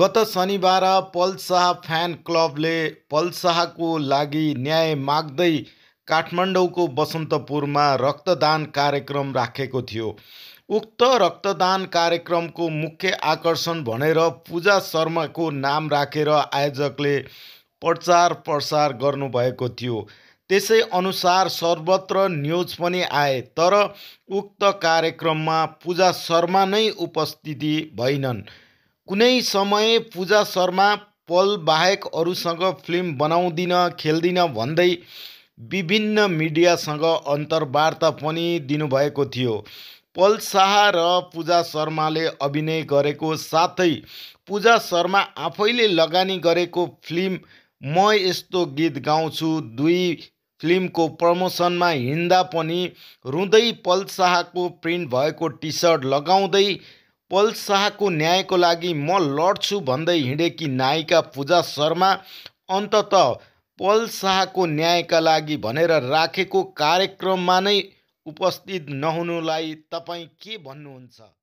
गत शनिबार पलसाह फ्यान क्लबले पलसाहको लागि न्याय माग्दै काठमाडौँको बसन्तपुरमा रक्तदान कार्यक्रम राखेको थियो उक्त रक्तदान कार्यक्रमको मुख्य आकर्षण भनेर पूजा शर्माको नाम राखेर रा आयोजकले प्रचार प्रसार गर्नुभएको थियो त्यसै अनुसार सर्वत्र न्युज पनि आए तर उक्त कार्यक्रममा पूजा शर्मा नै उपस्थिति भइनन् कुनै समय पूजा शर्मा पल बाहेक अरूसँग फिल्म बनाउँदिनँ खेल्दिन भन्दै विभिन्न मिडियासँग अन्तर्वार्ता पनि दिनुभएको थियो पल शाह र पूजा शर्माले अभिनय गरेको साथै पूजा शर्मा आफैले लगानी गरेको फिल्म म यस्तो गीत गाउँछु दुई फिल्मको प्रमोसनमा हिँड्दा पनि रुँदै पल शाहको प्रिन्ट भएको टी सर्ट लगाउँदै शाहको न्यायको लागि म लड्छु भन्दै हिँडेकी नायिका पूजा शर्मा अन्तत शाहको न्यायका लागि भनेर राखेको कार्यक्रममा नै उपस्थित नहुनुलाई तपाईँ के भन्नुहुन्छ